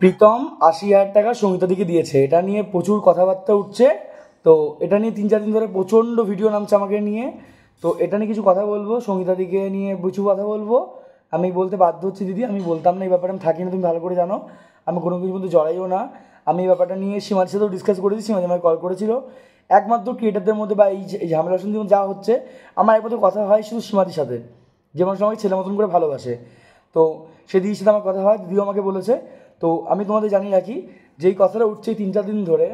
প্রীতম আশি হাজার টাকা দিকে দিয়েছে এটা নিয়ে প্রচুর কথাবার্তা উঠছে তো এটা নিয়ে তিন চার দিন ধরে প্রচণ্ড ভিডিও নামছে আমাকে নিয়ে তো এটা নিয়ে কিছু কথা বলবো দিকে নিয়ে প্রচুর কথা বলবো আমি বলতে বাধ্য হচ্ছি দিদি আমি বলতাম না এই ব্যাপারে আমি থাকি না তুমি ভালো করে জানো আমি কোনো কিছু মধ্যে জড়াইও না আমি এই ব্যাপারটা নিয়ে সীমার সাথেও ডিসকাস করেছি সীমা আমাকে কল করেছিল একমাত্র ক্রিয়েটারদের মধ্যে বা এই ঝামেলা সন্ধি যা হচ্ছে আমার একমাত্র কথা হয় শুধু সীমাদির সাথে যেমন সময় ছেলে মতন করে ভালোবাসে তো সে দিদির সাথে আমার কথা হয় দিদিও আমাকে বলেছে তো আমি তোমাদের জানিয়ে রাখি যেই কথাটা উঠছে তিন চার দিন ধরে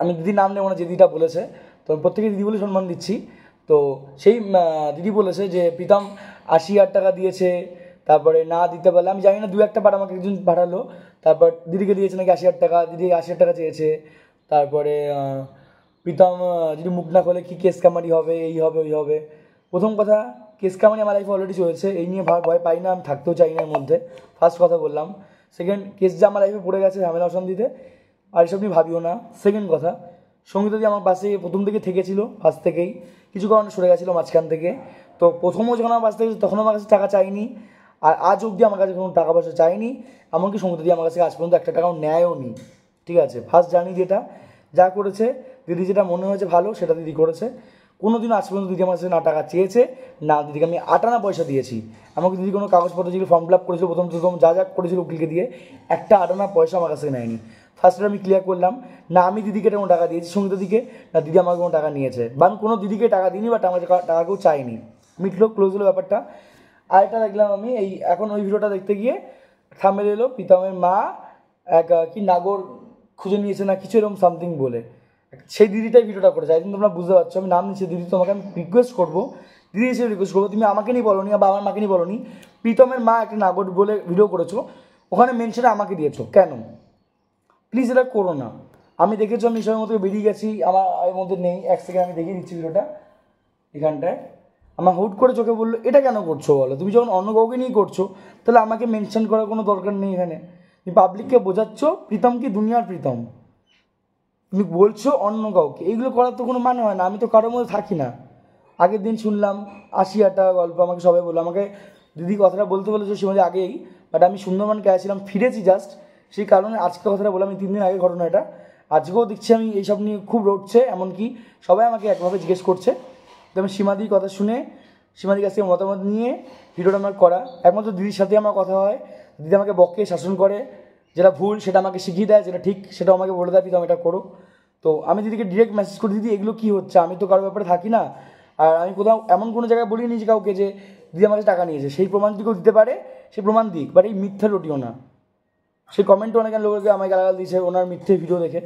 আমি দিদির নাম নেবো না যে দিদিটা বলেছে তো প্রত্যেকে দিদি বলে সম্মান দিচ্ছি তো সেই দিদি বলেছে যে প্রীতম আশি হাজার টাকা দিয়েছে তারপরে না দিতে পারলে আমি জানি না দু একটা পাট আমাকে একজন পাঠালো তারপর দিদিকে দিয়েছে নাকি আশি হাজার টাকা দিদি আশি হাজার টাকা চেয়েছে তারপরে প্রীতম যদি মুখ না খোলে কী কেস কামারি হবে এই হবে ওই হবে প্রথম কথা মানে আমার লাইফে অলরেডি চলছে এই নিয়ে ভয় পাই না আমি থাকতেও চাই না এর মধ্যে ফার্স্ট কথা বললাম সেকেন্ড কেস যে আমার লাইফে পড়ে গেছে ঝামেলা অশান্তিতে আর এসব নিয়ে ভাবিও না সেকেন্ড কথা সঙ্গীতা আমার পাশে প্রথম থেকে থেকেছিল ফার্স্ট থেকেই কিছু কারণে সরে গেছিলো মাঝখান থেকে তো প্রথমও যখন আমার পাশ থেকে তখন আমার কাছে টাকা চাইনি আর আজ অবধি আমার কাছে কোনো টাকা পয়সা চাইনি এমনকি সঙ্গীতা দিয়ে আমার কাছে আজ পর্যন্ত একটা টাকাও নেয়ও নি ঠিক আছে ফার্স্ট জানি যেটা যা করেছে দিদি যেটা মনে হয়েছে ভালো সেটা দিদি করেছে কোনো দিনও আজ পর্যন্ত দিদি আমার কাছে না টাকা চেয়েছে না দিদিকে আমি আটানা পয়সা দিয়েছি আমাকে দিদি কোনো কাগজপত্র যেগুলো ফর্ম ফিল আপ করেছিল প্রথম প্রথম যা যা করেছিল উকিলকে দিয়ে একটা আটানা পয়সা আমার কাছে নেয়নি ফার্স্টে আমি ক্লিয়ার করলাম না আমি দিদিকে কোনো টাকা দিয়েছি সঙ্গীত দিকে না দিদি আমাকে কোনো টাকা নিয়েছে বা আমি কোনো দিদিকে টাকা দিইনি বা আমার টাকা কেউ চাইনি মিটলো ক্লোজ হলো ব্যাপারটা আর এটা দেখলাম আমি এই এখন ওই ভিডিওটা দেখতে গিয়ে থামে এলো পিতামের মা এক কি নাগর খুঁজে নিয়েছে না কিছু এরকম সামথিং বলে সেই দিদিটাই ভিডিওটা করেছে একদিন তোমরা বুঝতে পারছো আমি নাম নিচ্ছি দিদি তোমাকে আমি রিকোয়েস্ট করবো দিদি হিসেবে রিকোয়েস্ট করবো তুমি আমাকে নিয়ে বলো নি বা আমার মাকে নিয়ে বলো নি প্রীতমের মা একটা নাগর বলে ভিডিও করেছো ওখানে মেনশনে আমাকে দিয়েছো কেন প্লিজ এটা করো না আমি দেখেছো আমি সময় মতো বেরিয়ে গেছি আমার এর মধ্যে নেই এক সেকেন্ড আমি দেখিয়ে দিচ্ছি ভিডিওটা এখানটায় আমার হুট করে চোখে বললো এটা কেন করছো বলো তুমি যখন অন্য কাউকে নিয়ে করছো তাহলে আমাকে মেনশন করার কোনো দরকার নেই এখানে তুমি পাবলিককে বোঝাচ্ছ প্রীতম কি দুনিয়ার প্রীতম তুমি বলছো অন্য কাউকে এইগুলো করার তো কোনো মানে হয় না আমি তো কারোর মধ্যে থাকি না আগের দিন শুনলাম আশি আটা গল্প আমাকে সবাই বললো আমাকে দিদি কথাটা বলতে বলেছো সে মধ্যে আগেই বাট আমি সুন্দরবনকে আসছিলাম ফিরেছি জাস্ট সেই কারণে আজকে কথাটা বললাম আমি তিন দিন আগে ঘটনা এটা আজকেও দেখছি আমি এইসব নিয়ে খুব রোটছে এমনকি সবাই আমাকে একভাবে জিজ্ঞেস করছে তো আমি সীমাদির কথা শুনে সীমাদির কাছ থেকে মতামত নিয়ে ভিডিওটা আমার করা একমাত্র দিদির সাথে আমার কথা হয় দিদি আমাকে বককে শাসন করে যেটা ভুল সেটা আমাকে শিখিয়ে দেয় যেটা ঠিক সেটা আমাকে বলে দেয় প্রীতম এটা করো তো আমি দিদিকে ডিরেক্ট মেসেজ করে দিদি এগুলো কী হচ্ছে আমি তো কারোর ব্যাপারে থাকি না আর আমি কোথাও এমন কোনো জায়গায় বলি যে কাউকে যে দিদি আমার কাছে টাকা নিয়েছে সেই প্রমাণ যদি কেউ দিতে পারে সেই প্রমাণ দিক বাট এই মিথ্যা রুটিও না সেই কমেন্টও অনেক লোকের আমাকে গালাগাল দিয়েছে ওনার মিথ্যে ভিডিও দেখে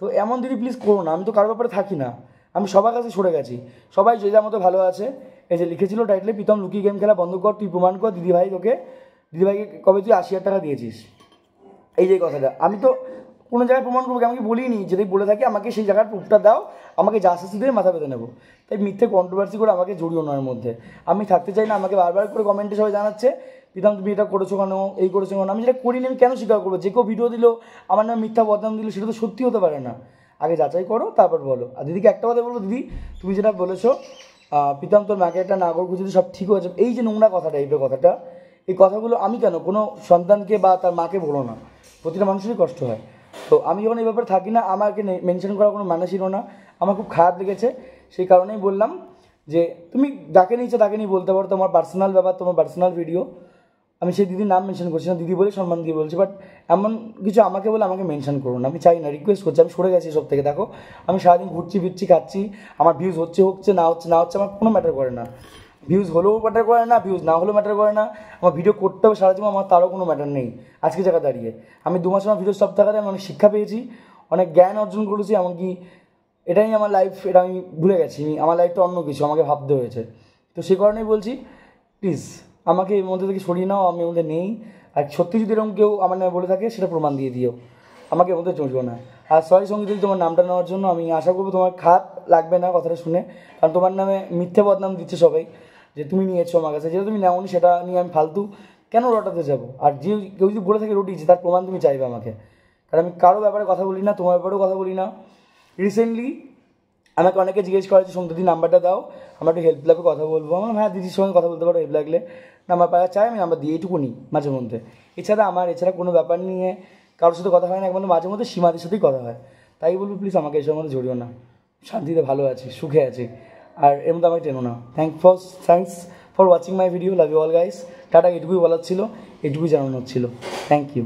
তো এমন দিদি প্লিজ করো না আমি তো কারোর ব্যাপারে থাকি না আমি সবার কাছে সরে গেছি সবাই যে যার মতো ভালো আছে এই যে লিখেছিল টাইটলে প্রীতম লুকি গেম খেলা বন্ধ কর তুই প্রমাণ কর দিদিভাই তোকে দিদিভাইকে কবে তুই আশি হাজার টাকা দিয়েছিস এই যে কথাটা আমি তো কোনো জায়গায় প্রমাণ করবো আমাকে বলিনি যদি বলে থাকি আমাকে সেই জায়গার প্রুফটা দাও আমাকে যা শাস্তি দিয়ে মাথা পেতে নেবো তাই মিথ্যে কন্ট্রোভার্সি করে আমাকে জড়িয়ে ওনার মধ্যে আমি থাকতে চাই না আমাকে বারবার করে কমেন্টে সবাই জানাচ্ছে প্রীতম তুমি এটা করেছো কেন এই করেছো কেন আমি যেটা করিনি আমি কেন স্বীকার করবো যে কেউ ভিডিও দিল আমার নামে মিথ্যা বদনাম দিল সেটা তো সত্যি হতে পারে না আগে যাচাই করো তারপর বলো আর দিদিকে একটা কথা বলবো দিদি তুমি যেটা বলেছো প্রীতম তোর মাকে একটা নাগর যদি সব ঠিক হয়েছে এই যে নোংরা কথাটা এই কথাটা এই কথাগুলো আমি কেন কোনো সন্তানকে বা তার মাকে বলো না প্রতিটা মানুষেরই কষ্ট হয় তো আমি যখন এই ব্যাপারে থাকি না আমাকে মেনশন করার কোনো মানে ছিল না আমার খুব খারাপ লেগেছে সেই কারণেই বললাম যে তুমি যাকে নিয়েছো তাকে নিয়ে বলতে পারো তোমার পার্সোনাল ব্যাপার তোমার পার্সোনাল ভিডিও আমি সেই দিদির নাম মেনশন করছি না দিদি বলে সম্মান দিয়ে বলছি বাট এমন কিছু আমাকে বলে আমাকে মেনশন করুন আমি চাই না রিকোয়েস্ট করছি আমি সরে গেছি সব থেকে দেখো আমি সারাদিন ঘুরছি ফিরছি খাচ্ছি আমার ভিউজ হচ্ছে হচ্ছে না হচ্ছে না হচ্ছে আমার কোনো ম্যাটার করে না ভিউজ হলেও ম্যাটার করে না ভিউজ না হলেও ম্যাটার করে না আমার ভিডিও করতে হবে সারা জীবন আমার তারও কোনো ম্যাটার নেই আজকে জায়গা দাঁড়িয়ে আমি দু মাস আমার ভিডিও সব থাকাতে আমি অনেক শিক্ষা পেয়েছি অনেক জ্ঞান অর্জন করেছি এমনকি এটাই আমার লাইফ এটা আমি ভুলে গেছি আমার লাইফটা অন্য কিছু আমাকে ভাবতে হয়েছে তো সেই কারণেই বলছি প্লিজ আমাকে এর মধ্যে থেকে সরিয়ে নাও আমি এর মধ্যে নেই আর সত্যি যদি এরকম কেউ আমার নামে বলে থাকে সেটা প্রমাণ দিয়ে দিও আমাকে এর মধ্যে চলবে না আর সরি সঙ্গীত তোমার নামটা নেওয়ার জন্য আমি আশা করবো তোমার খারাপ লাগবে না কথাটা শুনে কারণ তোমার নামে মিথ্যে বদনাম দিচ্ছে সবাই যে তুমি নিয়েছো আমার কাছে যেটা তুমি নাও সেটা নিয়ে আমি ফালতু কেন রটাতে যাব আর যে কেউ যদি বলে থাকে রটিয়েছে তার প্রমাণ তুমি চাইবে আমাকে কারণ আমি কারো ব্যাপারে কথা বলি না তোমার ব্যাপারেও কথা বলি না রিসেন্টলি আমাকে অনেকে জিজ্ঞেস করা যে দিদি নাম্বারটা দাও আমরা একটু হেল্প লাগবে কথা বলবো আমার হ্যাঁ দিদির সঙ্গে কথা বলতে পারো হেল্প লাগলে নাম্বার পাওয়া চাই আমি নাম্বার দিয়ে এইটুকু নিই মাঝে মধ্যে এছাড়া আমার এছাড়া কোনো ব্যাপার নিয়ে কারোর সাথে কথা হয় না একমাত্র মাঝে মধ্যে সীমাদের সাথেই কথা হয় তাই বলবো প্লিজ আমাকে এসব মধ্যে জড়িও না শান্তিতে ভালো আছি সুখে আছি আর এর মধ্যে আমাকে টেনো না thank for thanks for watching my video love you all guys টাটা এটুকুই বলার ছিল এটুকুই জানানোর ছিল থ্যাংক ইউ